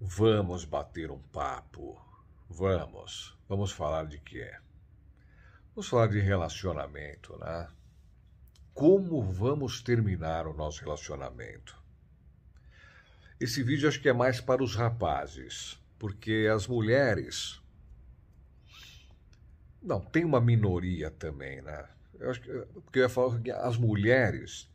Vamos bater um papo. Vamos. Vamos falar de quê? Vamos falar de relacionamento, né? Como vamos terminar o nosso relacionamento? Esse vídeo acho que é mais para os rapazes, porque as mulheres. Não, tem uma minoria também, né? Eu acho que, porque eu ia falar que as mulheres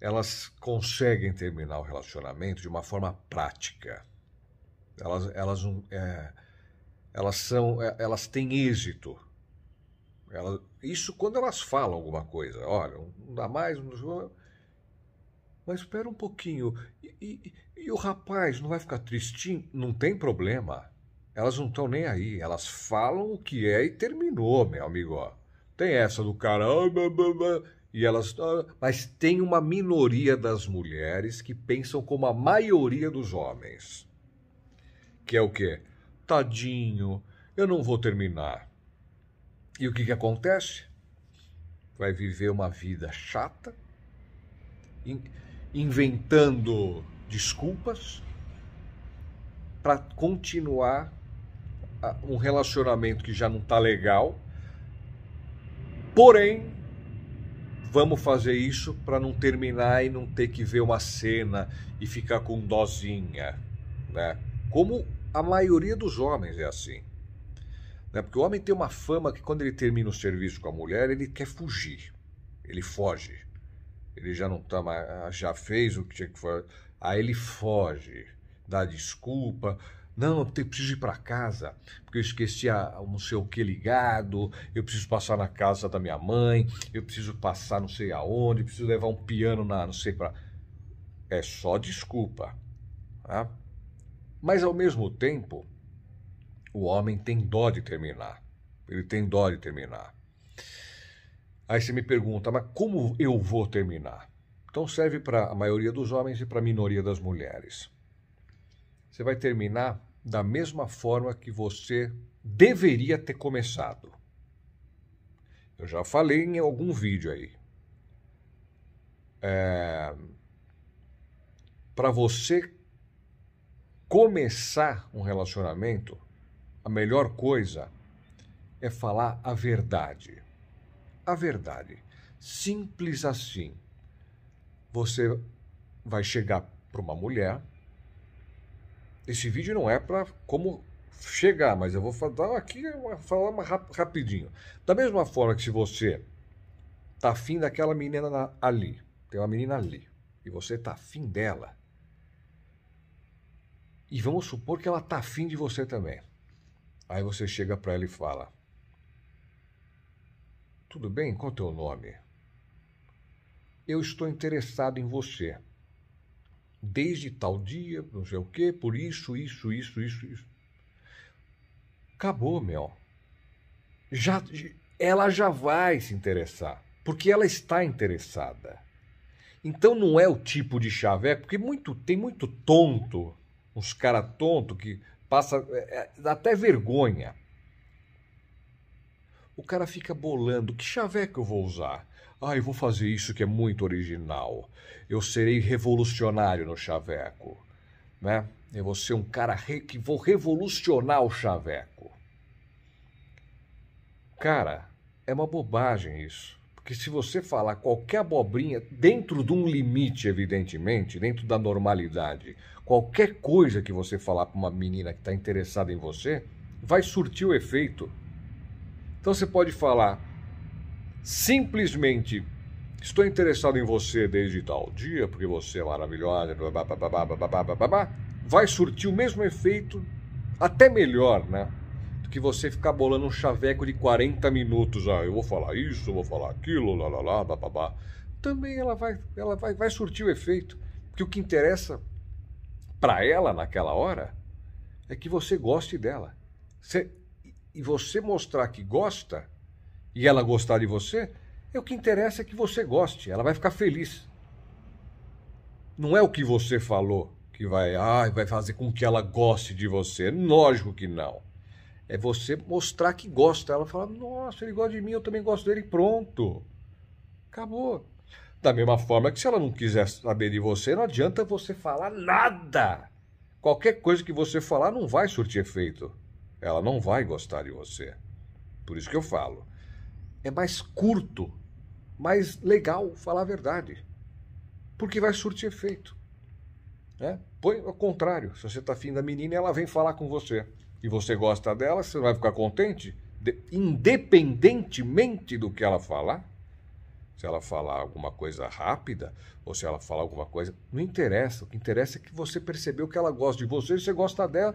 elas conseguem terminar o relacionamento de uma forma prática. Elas, elas, é, elas, são, é, elas têm êxito. Elas, isso quando elas falam alguma coisa. Olha, não dá mais, não... mas espera um pouquinho. E, e, e o rapaz não vai ficar tristinho? Não tem problema. Elas não estão nem aí. Elas falam o que é e terminou, meu amigo. Tem essa do cara. Oh, e elas, ah, mas tem uma minoria das mulheres que pensam como a maioria dos homens. Que é o quê? Tadinho, eu não vou terminar. E o que, que acontece? Vai viver uma vida chata, in, inventando desculpas para continuar um relacionamento que já não está legal, porém vamos fazer isso para não terminar e não ter que ver uma cena e ficar com dozinha, né? Como a maioria dos homens é assim. Né? Porque o homem tem uma fama que quando ele termina o serviço com a mulher, ele quer fugir. Ele foge. Ele já não tá mais, já fez o que tinha que fazer. Aí ele foge, dá desculpa, não, eu preciso ir para casa, porque eu esqueci a, não sei o que ligado, eu preciso passar na casa da minha mãe, eu preciso passar não sei aonde, preciso levar um piano na não sei para. É só desculpa. Tá? Mas ao mesmo tempo, o homem tem dó de terminar. Ele tem dó de terminar. Aí você me pergunta, mas como eu vou terminar? Então serve para a maioria dos homens e para a minoria das mulheres. Você vai terminar da mesma forma que você deveria ter começado. Eu já falei em algum vídeo aí. É... Para você começar um relacionamento, a melhor coisa é falar a verdade. A verdade. Simples assim. Você vai chegar para uma mulher esse vídeo não é para como chegar, mas eu vou falar aqui, falar rap, rapidinho. Da mesma forma que se você tá afim daquela menina na, ali, tem uma menina ali, e você tá afim dela, e vamos supor que ela tá afim de você também. Aí você chega para ela e fala: Tudo bem? Qual é o teu nome? Eu estou interessado em você desde tal dia, não sei o quê, por isso, isso, isso, isso, isso. Acabou, meu. Já, ela já vai se interessar, porque ela está interessada. Então não é o tipo de chaveco, porque muito, tem muito tonto, uns cara tonto que passa é, é até vergonha. O cara fica bolando que chaveco eu vou usar. Ah, eu vou fazer isso que é muito original. Eu serei revolucionário no chaveco, né? Eu vou ser um cara re... que vou revolucionar o chaveco. Cara, é uma bobagem isso. Porque se você falar qualquer abobrinha, dentro de um limite, evidentemente, dentro da normalidade, qualquer coisa que você falar para uma menina que está interessada em você, vai surtir o efeito. Então você pode falar simplesmente: Estou interessado em você desde tal dia, porque você é maravilhosa, blá, blá, blá, vai surtir o mesmo efeito, até melhor, né? Do que você ficar bolando um chaveco de 40 minutos. Ah, eu vou falar isso, vou falar aquilo, lá, lá, lá, babá. Também ela vai, ela vai, vai surtir o efeito. Porque o que interessa para ela naquela hora é que você goste dela. Você e você mostrar que gosta e ela gostar de você, é o que interessa é que você goste, ela vai ficar feliz. Não é o que você falou que vai, ah, vai fazer com que ela goste de você. Lógico que não. É você mostrar que gosta. Ela fala, nossa, ele gosta de mim, eu também gosto dele, pronto. Acabou. Da mesma forma que se ela não quiser saber de você, não adianta você falar nada. Qualquer coisa que você falar não vai surtir efeito. Ela não vai gostar de você. Por isso que eu falo. É mais curto, mais legal falar a verdade. Porque vai surtir efeito. Né? Põe ao contrário. Se você está afim da menina, ela vem falar com você. E você gosta dela, você vai ficar contente? De, independentemente do que ela falar? Se ela falar alguma coisa rápida, ou se ela falar alguma coisa. Não interessa. O que interessa é que você percebeu que ela gosta de você e você gosta dela.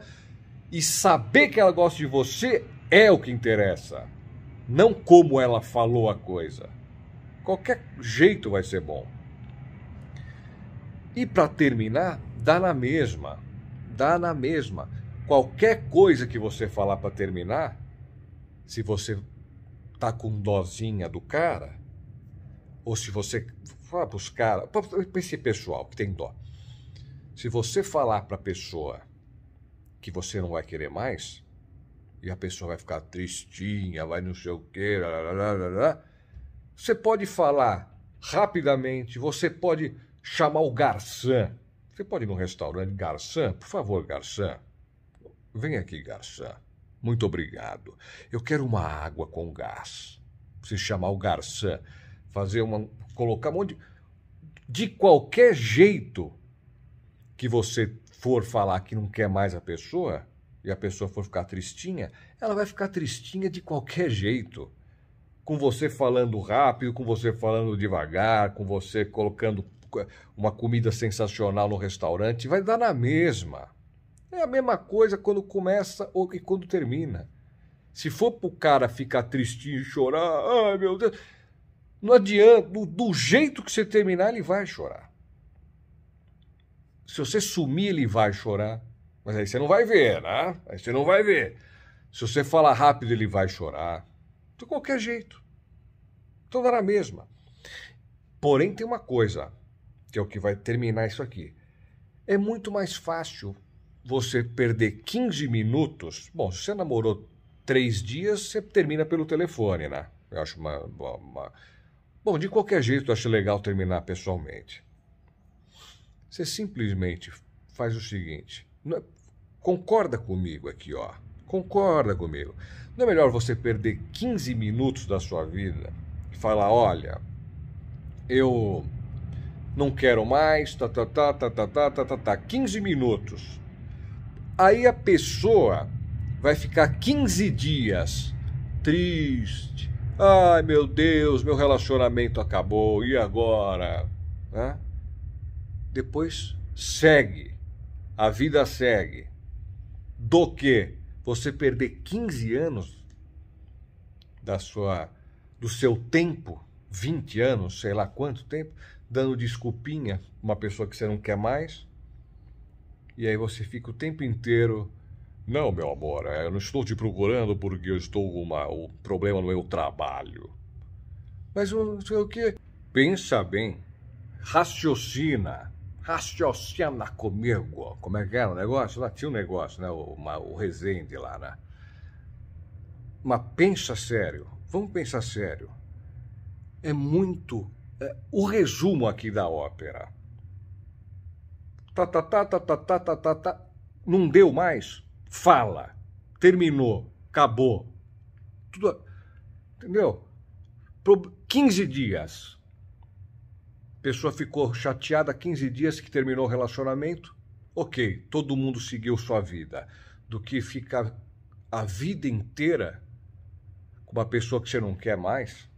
E saber que ela gosta de você é o que interessa. Não como ela falou a coisa. Qualquer jeito vai ser bom. E para terminar, dá na mesma. Dá na mesma. Qualquer coisa que você falar para terminar, se você tá com dozinha do cara, ou se você falar para os caras, para esse pessoal que tem dó, se você falar para a pessoa que você não vai querer mais, e a pessoa vai ficar tristinha, vai não sei o quê, lalalala. você pode falar rapidamente, você pode chamar o garçom. Você pode ir num restaurante, garçom, por favor, garçom. Vem aqui, garçom. Muito obrigado. Eu quero uma água com gás. Você chamar o garçom, fazer uma. colocar um monte. De, de qualquer jeito que você for falar que não quer mais a pessoa e a pessoa for ficar tristinha, ela vai ficar tristinha de qualquer jeito. Com você falando rápido, com você falando devagar, com você colocando uma comida sensacional no restaurante, vai dar na mesma. É a mesma coisa quando começa ou e quando termina. Se for pro cara ficar tristinho e chorar, ai meu Deus, não adianta, do, do jeito que você terminar, ele vai chorar. Se você sumir, ele vai chorar. Mas aí você não vai ver, né? Aí você não vai ver. Se você falar rápido, ele vai chorar. De qualquer jeito. toda então na mesma. Porém, tem uma coisa, que é o que vai terminar isso aqui. É muito mais fácil você perder 15 minutos. Bom, se você namorou três dias, você termina pelo telefone, né? Eu acho uma. uma... Bom, de qualquer jeito, eu acho legal terminar pessoalmente. Você simplesmente faz o seguinte: é, concorda comigo aqui, ó. Concorda comigo. Não é melhor você perder 15 minutos da sua vida e falar: olha, eu não quero mais, tá, tá, tá, tá, tá, tá, tá, tá, tá, 15 minutos. Aí a pessoa vai ficar 15 dias triste. Ai meu Deus, meu relacionamento acabou, e agora? Né? depois segue, a vida segue, do que você perder 15 anos da sua do seu tempo, 20 anos, sei lá quanto tempo, dando desculpinha uma pessoa que você não quer mais. E aí você fica o tempo inteiro não, meu amor, é, eu não estou te procurando porque eu estou com uma, um problema no meu trabalho. Mas o, o que? Pensa bem, raciocina raciocina comigo. Como é que era é o negócio? Lá tinha um negócio, né? O, uma, o Resende lá, né? Mas pensa sério, vamos pensar sério. É muito. É, o resumo aqui da ópera. Tá, tá, tá, tá, tá, tá, tá, tá, tá. Não deu mais? Fala. Terminou. Acabou. Tudo. Entendeu? 15 dias pessoa ficou chateada 15 dias que terminou o relacionamento. Ok, todo mundo seguiu sua vida. Do que ficar a vida inteira com uma pessoa que você não quer mais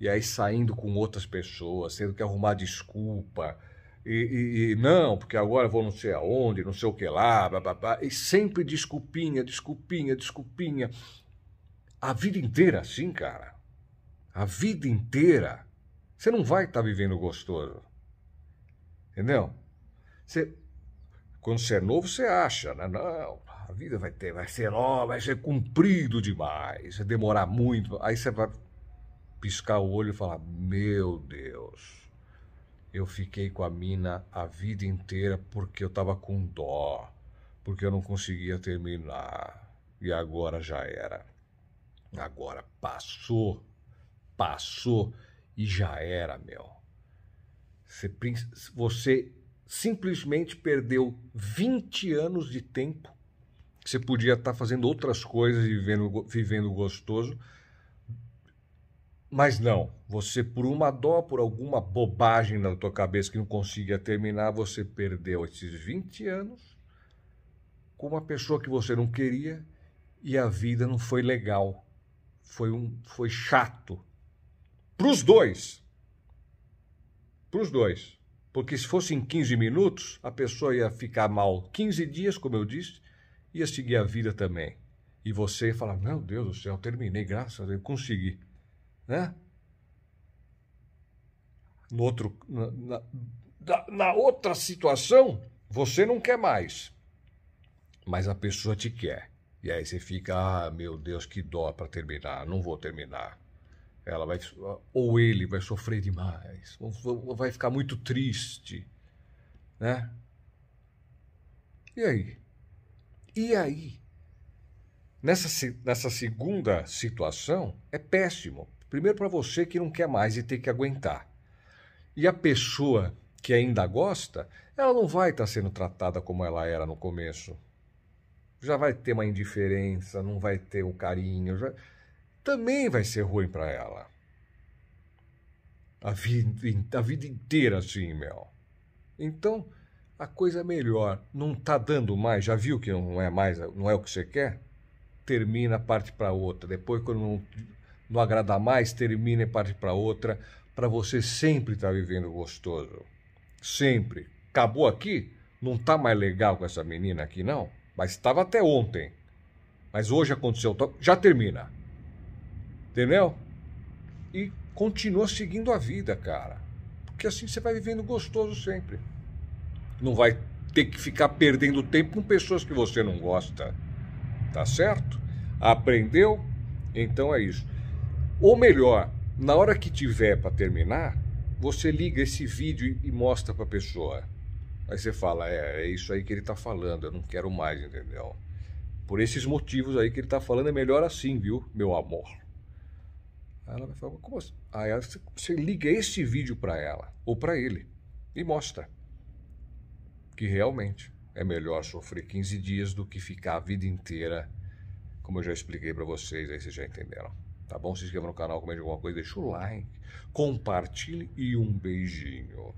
e aí saindo com outras pessoas, tendo que arrumar desculpa. E, e, e, não, porque agora vou não sei aonde, não sei o que lá, babá, e sempre desculpinha, desculpinha, desculpinha. A vida inteira é assim, cara. A vida inteira. Você não vai estar tá vivendo gostoso. Entendeu? Você, quando você é novo, você acha, né? Não, a vida vai ter, vai ser ó, vai ser comprido demais, vai demorar muito. Aí você vai piscar o olho e falar: Meu Deus, eu fiquei com a mina a vida inteira porque eu tava com dó, porque eu não conseguia terminar. E agora já era. Agora passou, passou. E já era, meu. Você, você simplesmente perdeu 20 anos de tempo que você podia estar tá fazendo outras coisas e vivendo, vivendo gostoso. Mas não, você por uma dó, por alguma bobagem na tua cabeça que não conseguia terminar, você perdeu esses 20 anos com uma pessoa que você não queria e a vida não foi legal. Foi um foi chato. Para os dois. Para os dois. Porque se fosse em 15 minutos, a pessoa ia ficar mal 15 dias, como eu disse, ia seguir a vida também. E você fala: Meu Deus do céu, terminei, graças a Deus, consegui. Né? No outro, na, na, na outra situação, você não quer mais, mas a pessoa te quer. E aí você fica: Ah, meu Deus, que dó para terminar, não vou terminar ela vai ou ele vai sofrer demais, vai ficar muito triste, né? E aí? E aí? Nessa, nessa segunda situação é péssimo. Primeiro para você que não quer mais e tem que aguentar. E a pessoa que ainda gosta, ela não vai estar tá sendo tratada como ela era no começo. Já vai ter uma indiferença, não vai ter o carinho, já também vai ser ruim para ela. A vida, a vida inteira assim, Mel. Então, a coisa é melhor. Não tá dando mais, já viu que não é mais, não é o que você quer? Termina, parte para outra. Depois, quando não, não agrada mais, termina e parte para outra. Para você sempre estar tá vivendo gostoso. Sempre. Acabou aqui? Não tá mais legal com essa menina aqui, não? Mas estava até ontem. Mas hoje aconteceu. Já termina. Entendeu? E continua seguindo a vida, cara. Porque assim você vai vivendo gostoso sempre. Não vai ter que ficar perdendo tempo com pessoas que você não gosta. Tá certo? Aprendeu? Então é isso. Ou melhor, na hora que tiver para terminar, você liga esse vídeo e mostra para a pessoa. Aí você fala, é, é isso aí que ele está falando, eu não quero mais, entendeu? Por esses motivos aí que ele está falando, é melhor assim, viu, meu amor? Aí ela vai falar, como assim? Aí você liga esse vídeo para ela ou para ele e mostra que realmente é melhor sofrer 15 dias do que ficar a vida inteira, como eu já expliquei para vocês, aí vocês já entenderam. Tá bom? Se inscreva no canal, comente alguma coisa, deixa o like, compartilhe e um beijinho.